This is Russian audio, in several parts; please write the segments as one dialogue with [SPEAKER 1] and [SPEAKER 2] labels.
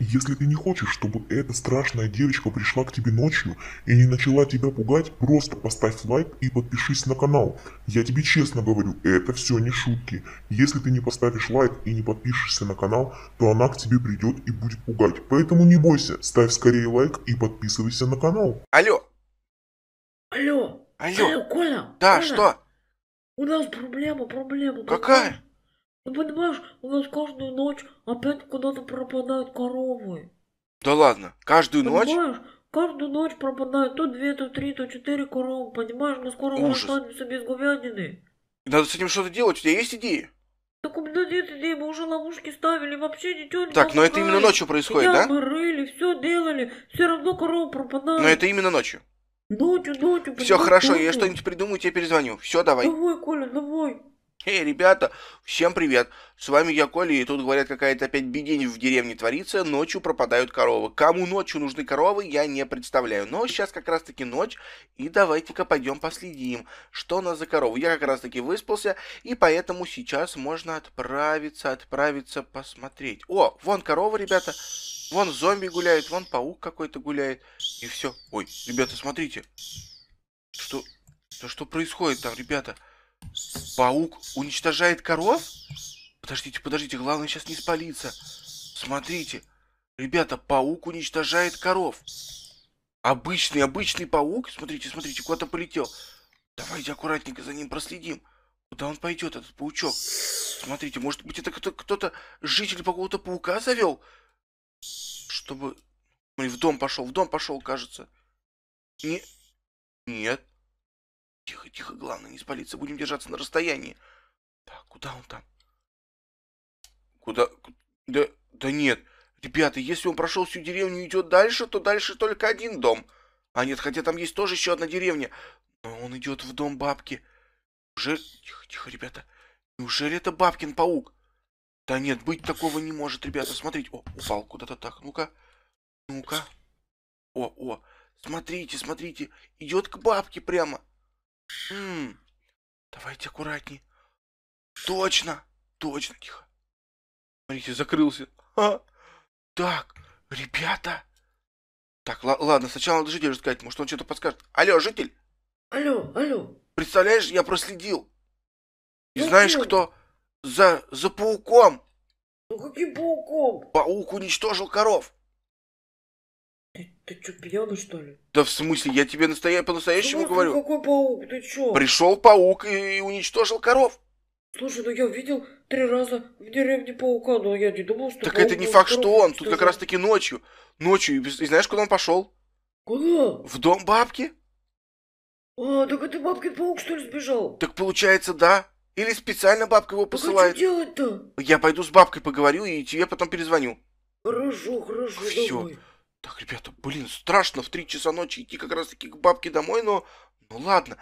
[SPEAKER 1] Если ты не хочешь, чтобы эта страшная девочка пришла к тебе ночью и не начала тебя пугать, просто поставь лайк и подпишись на канал. Я тебе честно говорю, это все не шутки. Если ты не поставишь лайк и не подпишешься на канал, то она к тебе придет и будет пугать. Поэтому не бойся, ставь скорее лайк и подписывайся на канал.
[SPEAKER 2] Алло! Алло! Алло, Алло э, Коля! Да, Коля. что? У нас проблема, проблема. Какая? Ты понимаешь, у нас каждую ночь опять куда-то пропадают коровы.
[SPEAKER 1] Да ладно, каждую ночь? Понимаешь,
[SPEAKER 2] каждую ночь пропадают то две, то три, то четыре коровы, понимаешь, мы скоро Ужас. останемся без говядины.
[SPEAKER 1] Надо с этим что-то делать, у тебя есть
[SPEAKER 2] идеи? Так у меня нет идеи. мы уже ловушки ставили, вообще ничего не Так, но это именно ночью происходит, да? мы рыли, все делали, все равно коровы пропадают. Но это именно ночью? Ночью, ночью. Все, хорошо, ночью. я
[SPEAKER 1] что-нибудь придумаю, тебе перезвоню. Все, давай.
[SPEAKER 2] Давай, Коля, давай.
[SPEAKER 1] Эй, ребята, всем привет. С вами я, Коля, и тут говорят, какая-то опять бедень в деревне творится, ночью пропадают коровы. Кому ночью нужны коровы, я не представляю. Но сейчас как раз-таки ночь, и давайте-ка пойдем последим, что у нас за коровы. Я как раз-таки выспался, и поэтому сейчас можно отправиться, отправиться посмотреть. О, вон корова, ребята, вон зомби гуляет, вон паук какой-то гуляет, и все. Ой, ребята, смотрите. Что, что, происходит там, Ребята. Паук уничтожает коров? Подождите, подождите, главное сейчас не спалиться. Смотрите, ребята, паук уничтожает коров. Обычный, обычный паук. Смотрите, смотрите, куда-то полетел. Давайте аккуратненько за ним проследим. Куда он пойдет, этот паучок? Смотрите, может быть, это кто-то, житель какого-то паука завел? Чтобы... в дом пошел, в дом пошел, кажется. Не... Нет. Тихо, тихо, главное не спалиться. Будем держаться на расстоянии. Так, куда он там? Куда? Да, да нет. Ребята, если он прошел всю деревню и идет дальше, то дальше только один дом. А нет, хотя там есть тоже еще одна деревня. Но он идет в дом бабки. Уже... Тихо, тихо, ребята. Неужели это бабкин паук? Да нет, быть такого не может, ребята. Смотрите. О, упал куда-то так. Ну-ка. Ну-ка. О, о. Смотрите, смотрите. Идет к бабке прямо м давайте аккуратней. Точно, точно, тихо. Смотрите, закрылся. А? Так, ребята. Так, ладно, сначала надо жителю сказать, может он что-то подскажет. Алло, житель. Алло, алло. Представляешь, я проследил. И ну, знаешь, кто за, за пауком? Ну каким пауком? Паук уничтожил коров.
[SPEAKER 2] Ты что, пьяный, что ли?
[SPEAKER 1] Да в смысле, я тебе настоя... по-настоящему говорю.
[SPEAKER 2] какой паук, ты чё? Пришел паук и, и уничтожил коров. Слушай, ну я видел три раза в деревне паука, но я не думал, что... Так это не факт, что он, тут как раз
[SPEAKER 1] таки ночью. Ночью, и, знаешь, куда он пошел? Куда? В дом бабки. А, так это бабкин паук, что ли, сбежал? Так получается, да. Или специально бабка его посылает. Так а что делать-то? Я пойду с бабкой поговорю и тебе потом перезвоню.
[SPEAKER 2] Хорошо, хорошо, Все. Давай.
[SPEAKER 1] Так, ребята, блин, страшно в 3 часа ночи идти как раз таки к бабке домой, но... Ну ладно,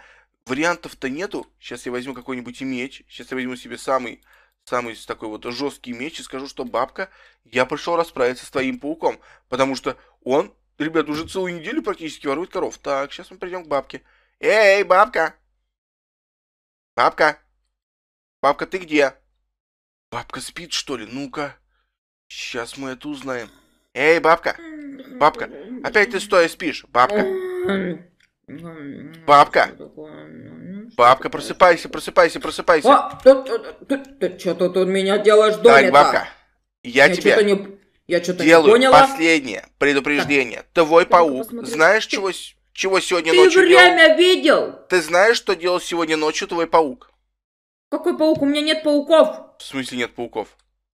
[SPEAKER 1] вариантов-то нету. Сейчас я возьму какой-нибудь меч. Сейчас я возьму себе самый, самый такой вот жесткий меч и скажу, что бабка, я пришел расправиться с твоим пауком. Потому что он, ребят, уже целую неделю практически ворует коров. Так, сейчас мы придем к бабке. Эй, бабка! Бабка! Бабка, ты где? Бабка спит, что ли? Ну-ка. Сейчас мы это узнаем. Эй, бабка! Бабка, опять ты стоя спишь. Бабка. Бабка. Бабка, просыпайся, просыпайся, просыпайся. А,
[SPEAKER 2] э, э, ты, ты, ты, ты что тут у меня делаешь дома Так, бабка, я, я тебе не, я делаю не поняла.
[SPEAKER 1] последнее предупреждение. Так. Твой паук, знаешь, чего, чего сегодня ты ночью делал? Ты время
[SPEAKER 2] видел?
[SPEAKER 1] Ты знаешь, что делал сегодня ночью твой паук?
[SPEAKER 2] Какой паук? У меня нет пауков.
[SPEAKER 1] В смысле нет пауков?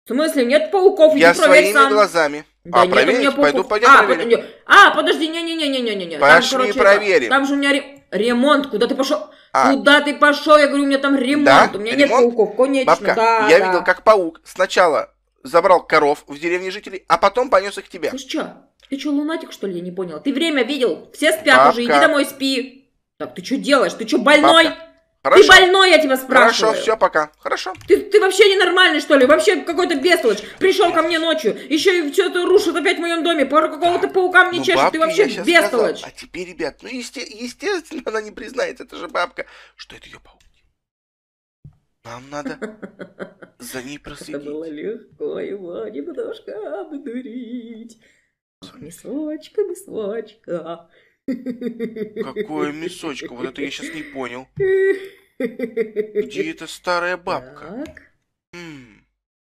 [SPEAKER 2] В смысле нет пауков? Я своими сам. глазами да а, а нет, проверить? У меня покуп... Пойду, пойдем а, проверим. Под... А, подожди, не-не-не-не-не-не. Пошли там, короче, проверим. Это... Там же у меня ре... ремонт, куда ты пошел? А. Куда ты пошел? Я говорю, у меня там ремонт, да? у меня ремонт? нет пауков, конечно. Бабка, да, я да. видел,
[SPEAKER 1] как паук сначала забрал коров в деревне жителей, а потом понес их к
[SPEAKER 2] тебе. Слушай, что? Ты что, лунатик, что ли? Я не понял. Ты время видел? Все спят Бабка. уже, иди домой спи. Так, ты что делаешь? Ты что, больной? Бабка. Хорошо. Ты больной, я тебя спрашиваю. Хорошо, все, пока. Хорошо. Ты, ты вообще ненормальный, что ли? Вообще какой-то бестолочь. Пришел ко мне ночью, еще и все-то рушит опять в моем доме. Пару какого-то паука мне ну, чешет. Ты вообще бестолочь. Сказал. А теперь, ребят, ну есте
[SPEAKER 1] естественно, она не признает, это же бабка, что это ее паук.
[SPEAKER 2] Нам надо за ней проследить. Это было легко его немножко обдурить. Мисочка, мисочка, Какое
[SPEAKER 1] мясочко? Вот это я сейчас не понял. Где эта старая бабка?
[SPEAKER 2] Так. М -м.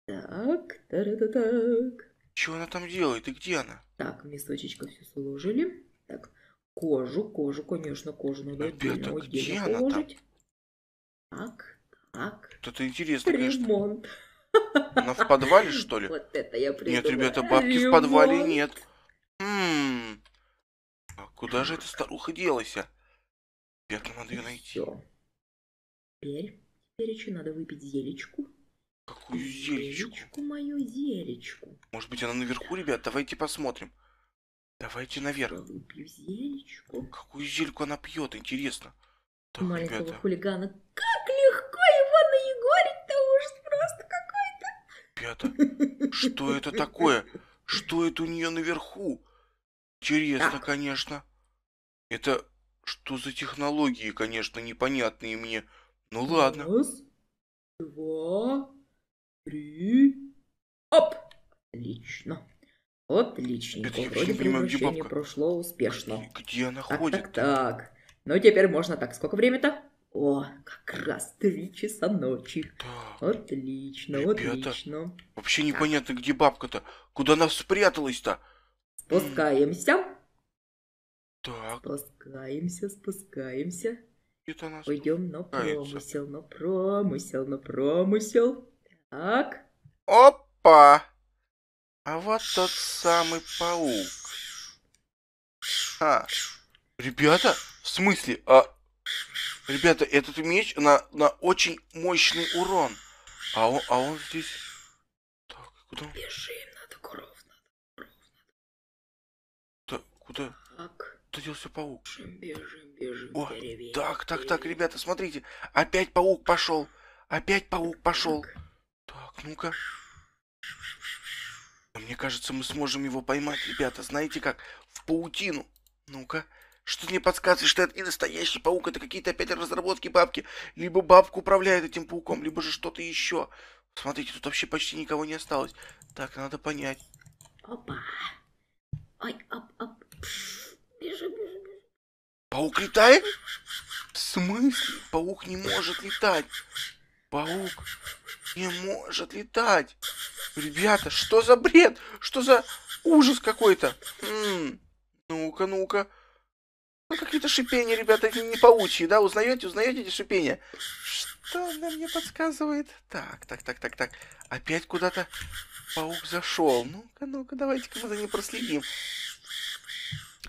[SPEAKER 2] Так, та -та -та так. Что она там делает и где она? Так, месточечко все сложили. Так, кожу, кожу, конечно, кожу надо отдельно, отдельно где положить.
[SPEAKER 1] Она там? Так, так. это интересно, Ремонт.
[SPEAKER 2] конечно. Она в подвале, что ли? Вот это я придумала. Нет, ребята, бабки Ремонт. в подвале
[SPEAKER 1] нет. Куда же эта старуха делась? я надо ее найти. Все.
[SPEAKER 2] Теперь, теперь еще надо выпить зелечку. Какую
[SPEAKER 1] зелечку?
[SPEAKER 2] Зелечку мою, зелечку.
[SPEAKER 1] Может быть, она наверху, ребят? Давайте посмотрим. Давайте наверх. Я выпью зелечку. Какую зельку она пьет, интересно. Так, Маленького ребята.
[SPEAKER 2] хулигана. Как легко его
[SPEAKER 1] наегорить-то уж просто какой-то. Ребята, что это такое? Что это у нее наверху? Интересно, конечно. Это что за технологии, конечно, непонятные мне. Ну ладно. Раз,
[SPEAKER 2] два, три. Оп! Отлично. Отлично. Это я вообще не понимаю, где бабка. прошло успешно. Где, где она так, ходит? Так, так. Ну теперь можно так. Сколько время-то? О, как раз три часа ночи. Да. Отлично, Ребята, отлично.
[SPEAKER 1] Вообще непонятно, где бабка-то. Куда она спряталась-то?
[SPEAKER 2] Спускаемся. Так. Спускаемся, спускаемся. Пойдем на промысел, на промысел, на промысел. Так. Опа! А вот тот самый
[SPEAKER 1] паук. А, ребята, в смысле, а... Ребята, этот меч на, на очень мощный урон. А он, а он здесь...
[SPEAKER 2] Так, куда он? Бежим.
[SPEAKER 1] Куда? Так. Куда делся паук? Бежим, бежим, бежим. О, деревья, так, так, так, ребята, смотрите. Опять паук пошел. Опять паук пошел. Так, так ну-ка. Мне кажется, мы сможем его поймать, ребята. Знаете как? В паутину. Ну-ка. Что мне подсказывает, что это не настоящий паук, это какие-то опять разработки бабки. Либо бабка управляет этим пауком, либо же что-то еще. Смотрите, тут вообще почти никого не осталось. Так, надо понять. Опа. Ой, оп, оп,
[SPEAKER 2] Бежи, бежи, бежи.
[SPEAKER 1] Паук летает? Смысл? Паук не может летать. Паук не может летать. Ребята, что за бред? Что за ужас какой-то? Ну-ка, ну-ка. Ну, какие-то шипения, ребята, не паучьи, да? Узнаете, узнаете эти шипения? Что она мне подсказывает? Так, так, так, так, так. Опять куда-то паук зашел. Ну-ка, ну-ка, давайте-ка мы за ним проследим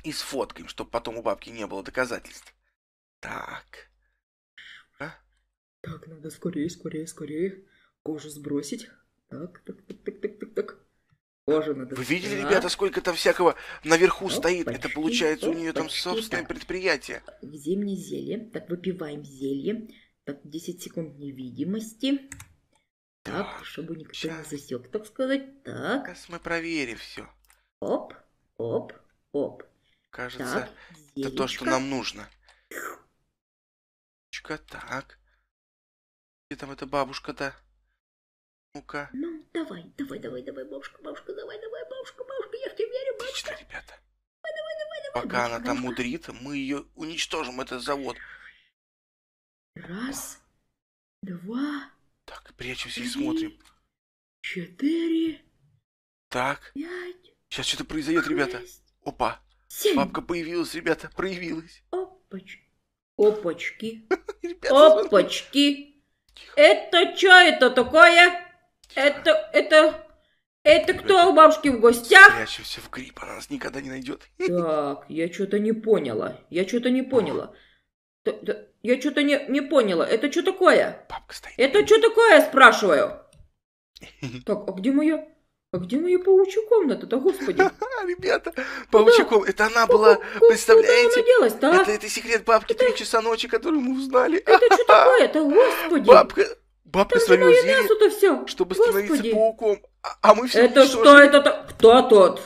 [SPEAKER 1] и сфоткаем, чтобы потом у бабки не было доказательств.
[SPEAKER 2] Так. А? Так, надо скорее, скорее, скорее кожу сбросить. Так, так, так, так, так, так, так. Кожу надо... Вы видели, ребята, сколько
[SPEAKER 1] там всякого наверху Оп, стоит? Почти, Это получается у нее там собственное так. предприятие.
[SPEAKER 2] В мне зелье? Так, выпиваем зелье. Так, 10 секунд невидимости. Так, так чтобы никто сейчас. не засек, так сказать.
[SPEAKER 1] Так. Сейчас мы проверим все. Оп, оп, оп. Кажется, а? это то, что нам нужно. Яичко, так. Где там эта бабушка-то?
[SPEAKER 2] Ну-ка. Ну, давай, давай, давай, давай, бабушка, бабушка, давай, давай, бабушка, бабушка, я в тебя верю, бабушка. Отлично, ребята.
[SPEAKER 1] Давай, давай, давай, давай, Пока бабушка, она там бабушка. мудрит, мы ее уничтожим, этот завод.
[SPEAKER 2] Раз, О. два,
[SPEAKER 1] Так, прячемся три, и смотрим. Четыре, так. пять, Сейчас что-то произойдет, ребята. Опа. Семь. Бабка появилась, ребята, проявилась. Опоч...
[SPEAKER 2] Опачки. Опачки. Это что это такое? Это, это, это кто у бабушки в гостях? Прячемся в гриб, она нас никогда не найдет. Так, я что-то не поняла. Я что-то не поняла. Я что-то не, не поняла. Это что такое? Бабка стоит. Это что такое, спрашиваю? Так, а где моя... А где мою паучью комната-то, господи? Ребята, паучья комната. Это она была, представляете? А? Это, это секрет бабки три
[SPEAKER 1] часа ночи, которую мы узнали. Это что такое-то, господи? Бабка, бабка с вами узили, чтобы становиться пауком. А,
[SPEAKER 2] а мы все Это что
[SPEAKER 1] это? Кто тот?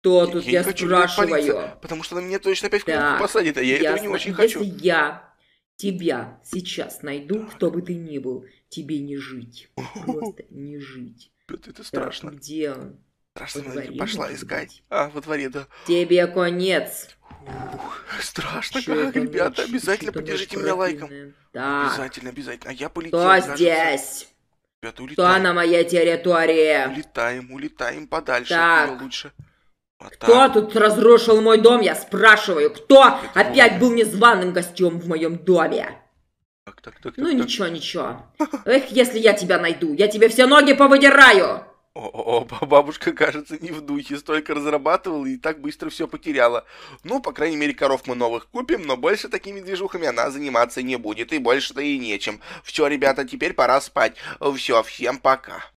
[SPEAKER 2] Кто тут, я, спрашиваю? потому что она меня точно опять в клетку посадит, а я этого не очень хочу. Если я тебя сейчас найду, кто бы ты ни был, тебе не жить. Просто не жить. Это страшно. Так, где он? Страшно, дворе, пошла искать. А, во дворе, да. Тебе конец. Ух, страшно Чё как, ребята, ночь? обязательно Чё поддержите меня лайком. Да. Обязательно,
[SPEAKER 1] обязательно. А я полетел. Кто кажется. здесь?
[SPEAKER 2] Ребята, улетаем. Кто на моей территории?
[SPEAKER 1] Улетаем, улетаем
[SPEAKER 2] подальше. Так. лучше. Вот а Кто так. тут разрушил мой дом, я спрашиваю? Кто Это опять мой. был незваным гостем в моем доме? так, так, так. Ну так, ничего, так. ничего. Эх, если я тебя найду, я тебе все ноги повыдираю.
[SPEAKER 1] О, -о, бабушка, кажется, не в духе. Столько разрабатывала и так быстро все потеряла. Ну, по крайней мере, коров мы новых купим, но больше такими движухами она заниматься не будет, и больше-то и нечем. Все, ребята, теперь пора спать. Все, всем пока.